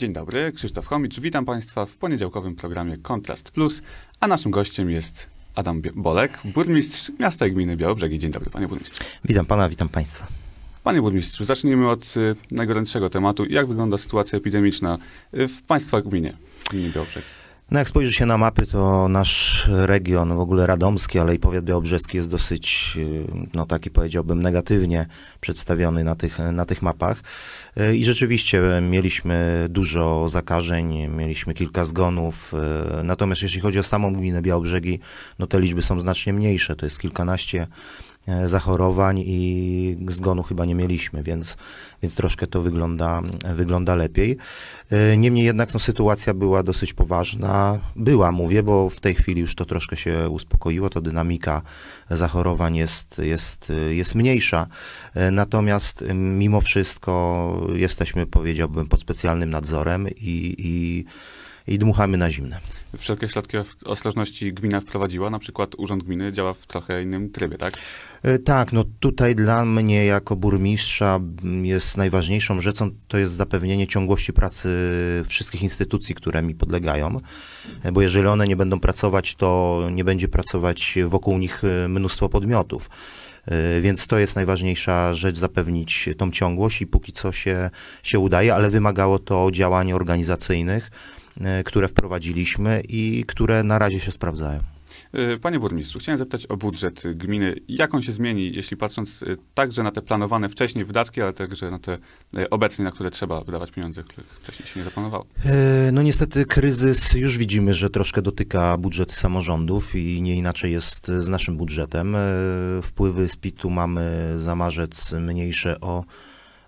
Dzień dobry, Krzysztof Chomicz, witam Państwa w poniedziałkowym programie Kontrast Plus, a naszym gościem jest Adam Bolek, burmistrz miasta i gminy Białobrzegi. Dzień dobry, panie burmistrzu. Witam pana, witam państwa. Panie burmistrzu, zacznijmy od y, najgorętszego tematu. Jak wygląda sytuacja epidemiczna y, w państwa gminie, gminie Białobrzegi? No jak spojrzy się na mapy, to nasz region, w ogóle radomski, ale i powiat białobrzeski jest dosyć, y, no taki powiedziałbym, negatywnie przedstawiony na tych, na tych mapach. Y, I rzeczywiście mieliśmy dużo zakażeń, mieliśmy kilka zgonów. Y, natomiast jeśli chodzi o samą gminę Białobrzegi, no te liczby są znacznie mniejsze, to jest kilkanaście E, zachorowań i zgonu chyba nie mieliśmy, więc, więc troszkę to wygląda, wygląda lepiej. E, niemniej jednak no, sytuacja była dosyć poważna. Była, mówię, bo w tej chwili już to troszkę się uspokoiło, to dynamika zachorowań jest, jest, jest mniejsza. E, natomiast mimo wszystko jesteśmy, powiedziałbym, pod specjalnym nadzorem i, i i dmuchamy na zimne. Wszelkie środki ostrożności gmina wprowadziła, na przykład Urząd Gminy działa w trochę innym trybie, tak? E, tak, no tutaj dla mnie jako burmistrza jest najważniejszą rzeczą to jest zapewnienie ciągłości pracy wszystkich instytucji, które mi podlegają, e, bo jeżeli one nie będą pracować, to nie będzie pracować wokół nich e, mnóstwo podmiotów. Więc to jest najważniejsza rzecz, zapewnić tą ciągłość i póki co się, się udaje, ale wymagało to działań organizacyjnych E, które wprowadziliśmy i które na razie się sprawdzają. E, panie burmistrzu, chciałem zapytać o budżet gminy. Jak on się zmieni, jeśli patrząc e, także na te planowane wcześniej wydatki, ale także na te obecnie, na które trzeba wydawać pieniądze, których wcześniej się nie zaplanowało? No niestety kryzys już widzimy, że troszkę dotyka budżety samorządów i nie inaczej jest z naszym budżetem. Wpływy z PIT-u mamy za marzec mniejsze o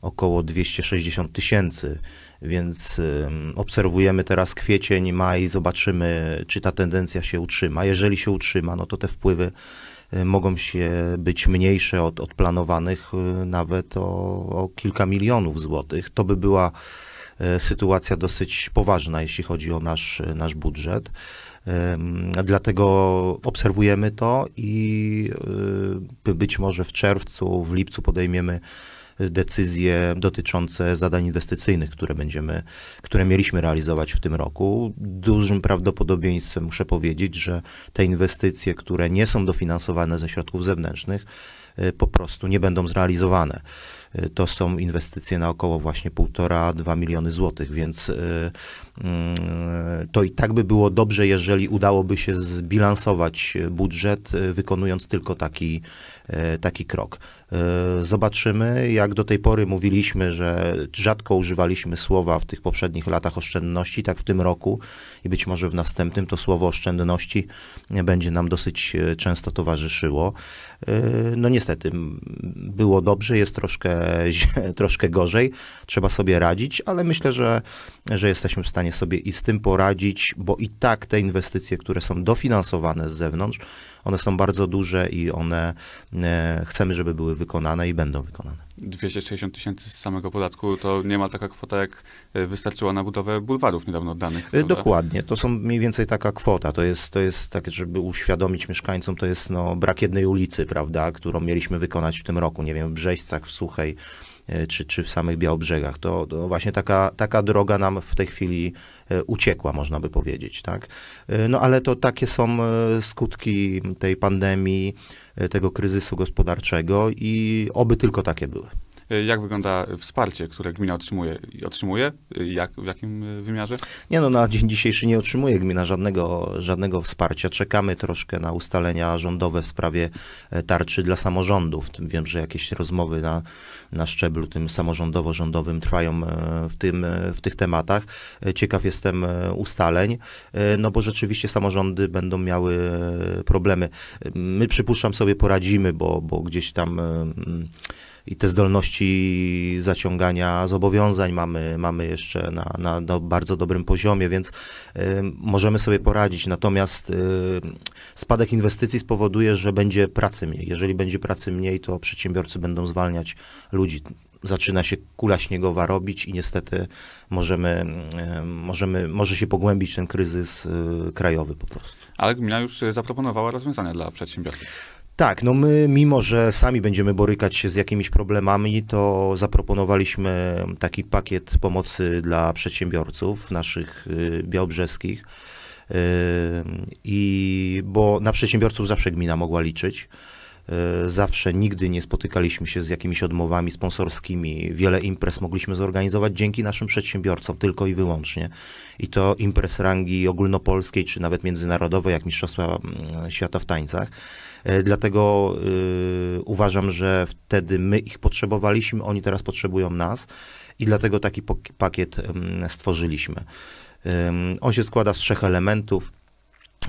około 260 tysięcy. Więc obserwujemy teraz kwiecień, maj, zobaczymy, czy ta tendencja się utrzyma. Jeżeli się utrzyma, no to te wpływy e, mogą się być mniejsze od, od planowanych e, nawet o, o kilka milionów złotych. To by była e, sytuacja dosyć poważna, jeśli chodzi o nasz, nasz budżet. Dlatego obserwujemy to i być może w czerwcu, w lipcu podejmiemy decyzje dotyczące zadań inwestycyjnych, które będziemy, które mieliśmy realizować w tym roku. Dużym prawdopodobieństwem muszę powiedzieć, że te inwestycje, które nie są dofinansowane ze środków zewnętrznych, Y, po prostu nie będą zrealizowane. Y, to są inwestycje na około właśnie 1,5-2 miliony złotych, więc y, mm, to i tak by było dobrze, jeżeli udałoby się zbilansować budżet, wykonując tylko taki, taki krok. Zobaczymy, jak do tej pory mówiliśmy, że rzadko używaliśmy słowa w tych poprzednich latach oszczędności, tak w tym roku i być może w następnym to słowo oszczędności będzie nam dosyć często towarzyszyło. No nie niestety było dobrze, jest troszkę, troszkę gorzej, trzeba sobie radzić, ale myślę, że, że jesteśmy w stanie sobie i z tym poradzić, bo i tak te inwestycje, które są dofinansowane z zewnątrz, one są bardzo duże i one e, chcemy, żeby były wykonane i będą wykonane. 260 tysięcy z samego podatku to niemal taka kwota, jak e, wystarczyła na budowę bulwarów niedawno oddanych. E, prawda? Dokładnie, to są mniej więcej taka kwota. To jest, to jest tak, żeby uświadomić mieszkańcom, to jest no, brak jednej ulicy, prawda, którą mieliśmy wykonać w tym roku. Nie wiem, w Brzeźcach, w Suchej, E, czy, czy w samych Białobrzegach. To, to właśnie taka, taka droga nam w tej chwili e, uciekła, można by powiedzieć. Tak? E, no ale to takie są skutki tej pandemii, tego kryzysu gospodarczego i oby tylko takie były. E, jak wygląda wsparcie, które gmina otrzymuje? Otrzymuje? E, jak, w jakim e, wymiarze? Nie no, na dzień dzisiejszy nie otrzymuje gmina żadnego, żadnego wsparcia. Czekamy troszkę na ustalenia rządowe w sprawie tarczy dla samorządów. Wiem, że jakieś rozmowy na, na szczeblu tym samorządowo-rządowym trwają w, tym, w tych tematach. Ciekaw jestem ustaleń, no bo rzeczywiście samorządy będą miały problemy. My przypuszczam sobie poradzimy, bo, bo gdzieś tam i te zdolności zaciągania zobowiązań mamy, mamy jeszcze na, na do bardzo dobrym poziomie, więc y, możemy sobie poradzić. Natomiast y, spadek inwestycji spowoduje, że będzie pracy mniej. Jeżeli będzie pracy mniej, to przedsiębiorcy będą zwalniać ludzi zaczyna się kula śniegowa robić i niestety możemy, możemy, może się pogłębić ten kryzys e, krajowy po prostu. Ale gmina już zaproponowała rozwiązania dla przedsiębiorców. Tak, no my mimo, że sami będziemy borykać się z jakimiś problemami, to zaproponowaliśmy taki pakiet pomocy dla przedsiębiorców naszych y, białbrzeskich. Y, I bo na przedsiębiorców zawsze gmina mogła liczyć. E, zawsze nigdy nie spotykaliśmy się z jakimiś odmowami sponsorskimi. Wiele imprez mogliśmy zorganizować dzięki naszym przedsiębiorcom, tylko i wyłącznie. I to imprez rangi ogólnopolskiej, czy nawet międzynarodowej, jak Mistrzostwa mm, Świata w Tańcach. E, dlatego yy, uważam, że wtedy my ich potrzebowaliśmy, oni teraz potrzebują nas i dlatego taki pakiet mm, stworzyliśmy. On się składa z trzech elementów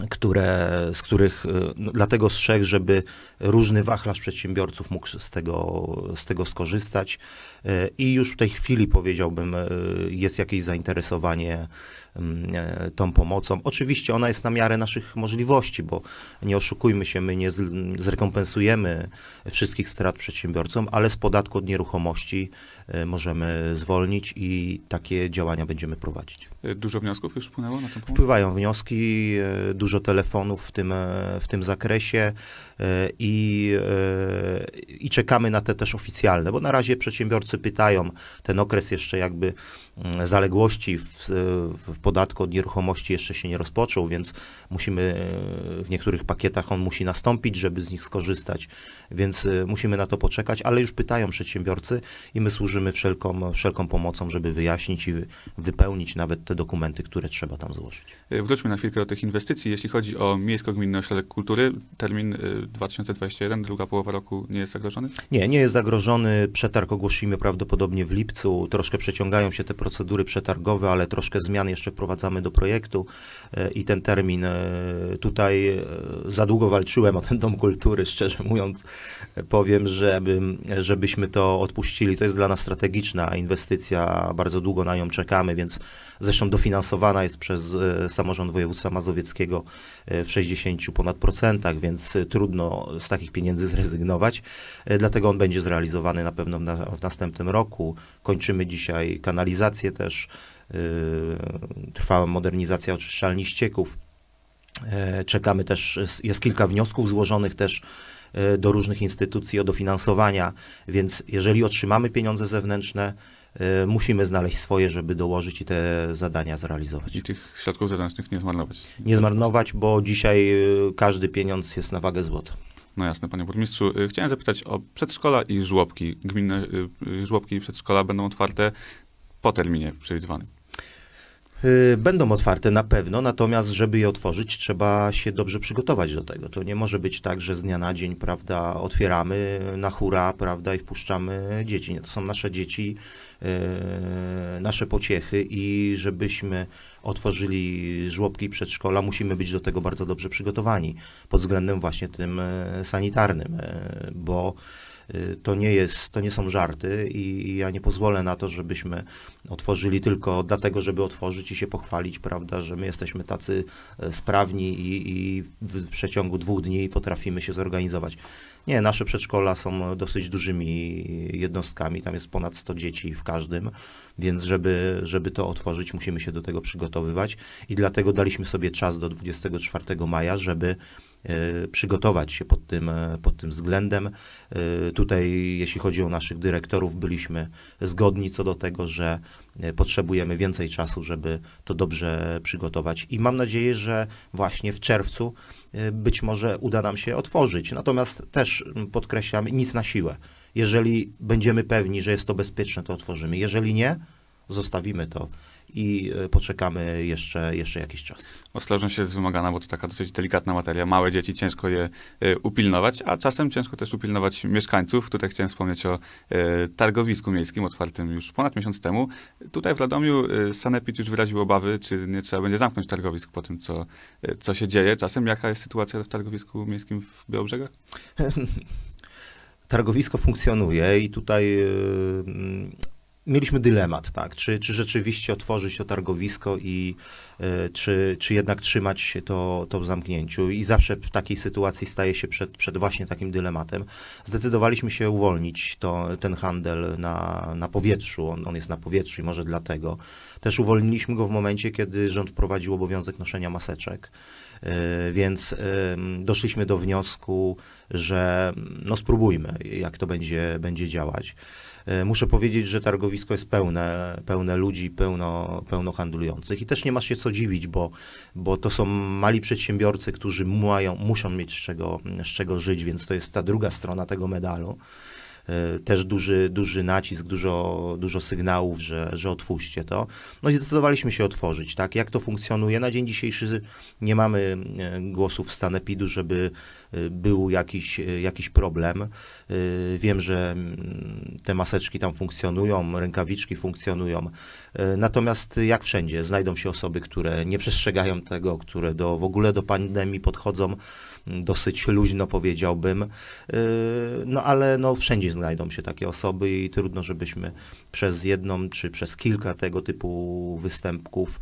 które, z których, y, no, dlatego trzech, żeby różny wachlarz przedsiębiorców mógł z tego, z tego skorzystać. Y, I już w tej chwili, powiedziałbym, y, jest jakieś zainteresowanie E, tą pomocą. Oczywiście ona jest na miarę naszych możliwości, bo nie oszukujmy się, my nie zrekompensujemy wszystkich strat przedsiębiorcom, ale z podatku od nieruchomości e, możemy zwolnić i takie działania będziemy prowadzić. E, dużo wniosków już wpłynęło na ten temat? Wpływają wnioski, dużo telefonów w tym, w tym zakresie i, i czekamy na te też oficjalne, bo na razie przedsiębiorcy pytają, ten okres jeszcze jakby Mm, zaległości w, w, podatku od nieruchomości jeszcze się nie rozpoczął, więc musimy e, w niektórych pakietach on musi nastąpić, żeby z nich skorzystać, więc e, musimy na to poczekać, ale już pytają przedsiębiorcy i my służymy wszelką, wszelką pomocą, żeby wyjaśnić i wypełnić nawet te dokumenty, które trzeba tam złożyć. E, wróćmy na chwilkę do tych inwestycji. Jeśli chodzi o Miejsko-Gminny Ośrodek Kultury, termin 2021, druga połowa roku nie jest zagrożony? Nie, nie jest zagrożony. Przetarg ogłosimy prawdopodobnie w lipcu. Troszkę przeciągają się te procedury przetargowe, ale troszkę zmian jeszcze wprowadzamy do projektu e, i ten termin e, tutaj e, za długo walczyłem o ten dom kultury, szczerze mówiąc, powiem, żeby, żebyśmy to odpuścili. To jest dla nas strategiczna inwestycja, bardzo długo na nią czekamy, więc Zresztą dofinansowana jest przez e, samorząd województwa mazowieckiego e, w 60 ponad procentach, więc e, trudno z takich pieniędzy zrezygnować. Dlatego on będzie zrealizowany na pewno w następnym roku. Kończymy dzisiaj kanalizację też. Trwała modernizacja oczyszczalni ścieków. Czekamy też, jest kilka wniosków złożonych też do różnych instytucji o dofinansowania, więc jeżeli otrzymamy pieniądze zewnętrzne, E, musimy znaleźć swoje, żeby dołożyć i te zadania zrealizować. I tych środków zewnętrznych nie zmarnować. Nie zmarnować, bo dzisiaj e, każdy pieniądz jest na wagę złota. No jasne, panie burmistrzu. E, chciałem zapytać o przedszkola i żłobki. Gminne żłobki i przedszkola będą otwarte po terminie przewidywanym. Y, będą otwarte na pewno, natomiast żeby je otworzyć, trzeba się dobrze przygotować do tego. To nie może być tak, że z dnia na dzień, prawda, otwieramy na hura, prawda, i wpuszczamy dzieci. To są nasze dzieci, y, nasze pociechy i żebyśmy otworzyli żłobki przedszkola, musimy być do tego bardzo dobrze przygotowani pod względem właśnie tym y, sanitarnym, bo Y, to nie, jest, to nie są żarty i ja nie pozwolę na to, żebyśmy otworzyli tylko dlatego, żeby otworzyć i się pochwalić, prawda, że my jesteśmy tacy e, sprawni i, i w przeciągu dwóch dni potrafimy się zorganizować. Nie, nasze przedszkola są dosyć dużymi jednostkami, tam jest ponad 100 dzieci w każdym, więc żeby, żeby to otworzyć, musimy się do tego przygotowywać i dlatego daliśmy sobie czas do 24 maja, żeby E, przygotować się pod tym, e, pod tym względem. E, tutaj, jeśli chodzi o naszych dyrektorów, byliśmy zgodni co do tego, że potrzebujemy więcej czasu, żeby to dobrze przygotować. I mam nadzieję, że właśnie w czerwcu być może uda nam się otworzyć. Natomiast też podkreślam, nic na siłę. Jeżeli będziemy pewni, że jest to bezpieczne, to otworzymy. Jeżeli nie, zostawimy to i e, poczekamy jeszcze, jeszcze jakiś czas. Ostrożność jest wymagana, bo to taka dosyć delikatna materia. Małe dzieci ciężko je e, upilnować, a czasem ciężko też upilnować mieszkańców. Tutaj chciałem wspomnieć o e, targowisku miejskim otwartym już ponad miesiąc temu. Tutaj w Radomiu Sanepid już wyraził obawy, czy nie trzeba będzie zamknąć targowisk po tym, co, co się dzieje. Czasem jaka jest sytuacja w targowisku miejskim w Białobrzegach? targowisko funkcjonuje i tutaj mieliśmy dylemat, tak? Czy, czy rzeczywiście otworzyć to targowisko i y, czy, czy jednak trzymać to, to w zamknięciu? I zawsze w takiej sytuacji staje się przed, przed właśnie takim dylematem. Zdecydowaliśmy się uwolnić to, ten handel na, na powietrzu. On, on jest na powietrzu i może dlatego. Też uwolniliśmy go w momencie, kiedy rząd wprowadził obowiązek noszenia maseczek. E, więc doszliśmy do wniosku, że no spróbujmy, jak to będzie, będzie działać. E, muszę powiedzieć, że targowisko jest pełne, pełne ludzi, pełno, pełno handlujących i też nie masz się co dziwić, bo, bo to są mali przedsiębiorcy, którzy mają, muszą mieć z czego, z czego żyć, więc to jest ta druga strona tego medalu. E, też duży, duży nacisk, dużo, dużo sygnałów, że, że otwórzcie to. No i zdecydowaliśmy się otworzyć, tak? Jak to funkcjonuje? Na dzień dzisiejszy nie mamy e, głosów w Stanepidu żeby e, był jakiś, jakiś problem. Wiem, że mm, te maseczki tam funkcjonują, rękawiczki funkcjonują. Natomiast jak wszędzie znajdą się osoby, które nie przestrzegają tego, które do, w ogóle do pandemii podchodzą mm, dosyć luźno powiedziałbym. No ale no wszędzie znajdą się takie osoby i trudno, żebyśmy przez jedną czy przez kilka tego typu występków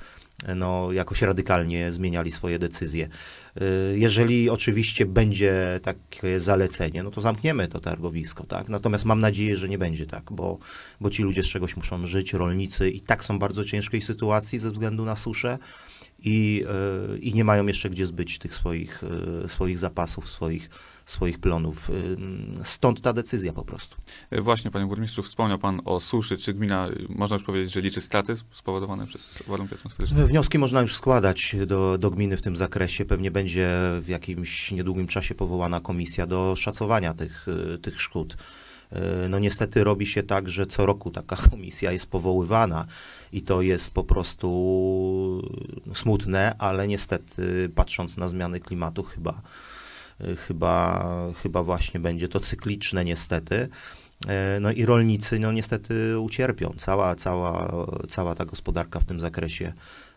no, jakoś radykalnie zmieniali swoje decyzje. Y, jeżeli oczywiście będzie takie zalecenie, no to zamkniemy to targowisko, tak? Natomiast mam nadzieję, że nie będzie tak, bo, bo ci ludzie z czegoś muszą żyć, rolnicy i tak są w bardzo ciężkiej sytuacji ze względu na suszę i, e, i nie mają jeszcze gdzie zbyć tych swoich, e, swoich zapasów, swoich, swoich plonów. E, stąd ta decyzja po prostu. Właśnie, panie burmistrzu, wspomniał pan o suszy. Czy gmina, można już powiedzieć, że liczy straty spowodowane przez warunki atmosferyczne? Wnioski można już składać do, do gminy w tym zakresie. Pewnie będzie w jakimś niedługim czasie powołana komisja do szacowania tych, tych szkód. E, no niestety robi się tak, że co roku taka komisja jest powoływana i to jest po prostu smutne, ale niestety patrząc na zmiany klimatu chyba e, chyba, chyba właśnie będzie to cykliczne niestety. E, no i rolnicy no niestety ucierpią, cała, cała, cała ta gospodarka w tym zakresie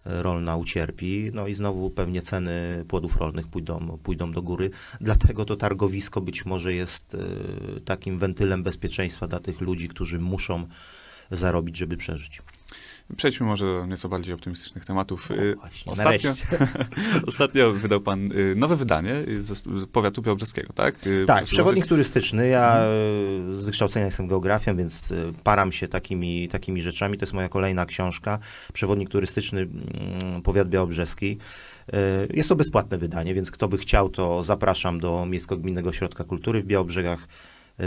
e, rolna ucierpi, no i znowu pewnie ceny płodów rolnych pójdą, pójdą do góry. Dlatego to targowisko być może jest e, takim wentylem bezpieczeństwa dla tych ludzi, którzy muszą zarobić, żeby przeżyć. Przejdźmy może do nieco bardziej optymistycznych tematów. No właśnie, ostatnio, ostatnio wydał pan y, nowe wydanie z powiatu białobrzeskiego, tak? Y, tak, przewodnik turystyczny. Ja mhm. z wykształcenia jestem geografiem, więc param się takimi, takimi rzeczami. To jest moja kolejna książka. Przewodnik turystyczny mm, powiat białobrzeski. Jest to bezpłatne wydanie, więc kto by chciał, to zapraszam do Miejsko-Gminnego Ośrodka Kultury w Białbrzegach.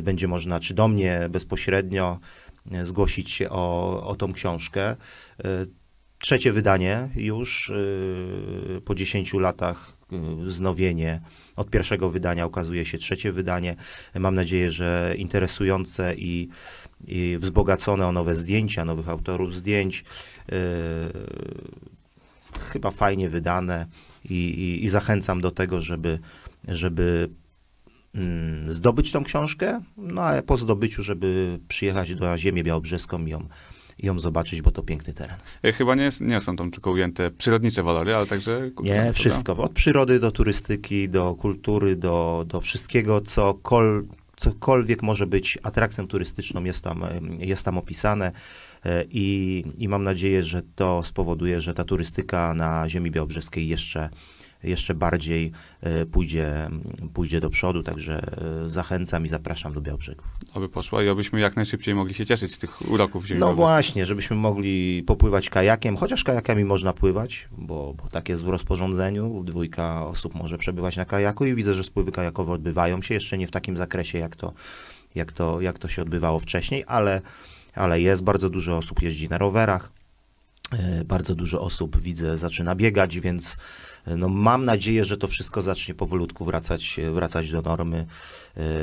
Będzie można, czy do mnie bezpośrednio, zgłosić się o, o tą książkę. E, trzecie wydanie już e, po 10 latach e, znowienie. Od pierwszego wydania ukazuje się trzecie wydanie. Mam nadzieję, że interesujące i, i wzbogacone o nowe zdjęcia, nowych autorów zdjęć. Chyba fajnie wydane i, i, i zachęcam do tego, żeby, żeby Mm, zdobyć tą książkę, no a po zdobyciu, żeby przyjechać do ziemi białobrzeską i ją i ją zobaczyć, bo to piękny teren. E, chyba nie, nie są tam tylko ujęte przyrodnicze walory, ale także kultura. Nie, wszystko. Od przyrody do turystyki, do kultury, do, do wszystkiego, co cokolwiek może być atrakcją turystyczną, jest tam, jest tam opisane. E, I, I mam nadzieję, że to spowoduje, że ta turystyka na ziemi białobrzeskiej jeszcze jeszcze bardziej e, pójdzie, pójdzie do przodu. Także e, zachęcam i zapraszam do Białbrzegu. Oby poszła i abyśmy jak najszybciej mogli się cieszyć z tych uroków ziemi. No właśnie, żebyśmy mogli popływać kajakiem, chociaż kajakami można pływać, bo, bo tak jest w rozporządzeniu. Dwójka osób może przebywać na kajaku i widzę, że spływy kajakowe odbywają się, jeszcze nie w takim zakresie, jak to, jak to, jak to się odbywało wcześniej, ale, ale jest bardzo dużo osób jeździ na rowerach. E, bardzo dużo osób widzę zaczyna biegać, więc e, no mam nadzieję, że to wszystko zacznie powolutku wracać, e, wracać do normy,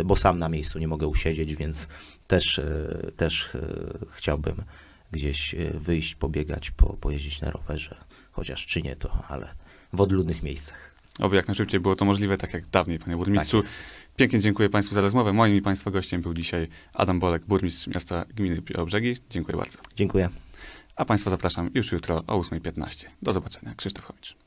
bo sam na miejscu nie mogę usiedzieć, więc też, też chciałbym gdzieś wyjść, pobiegać, po, pojeździć na rowerze, chociaż czy nie to, ale w odludnych miejscach. Oby jak najszybciej było to możliwe, tak jak dawniej, panie burmistrzu. Tak Pięknie dziękuję Państwu za rozmowę. Moim i Państwa gościem był dzisiaj Adam Bolek, burmistrz miasta gminy Białobrzegi. Dziękuję bardzo. Dziękuję. A Państwa zapraszam już jutro o 8.15. Do zobaczenia. Krzysztof Chomicz.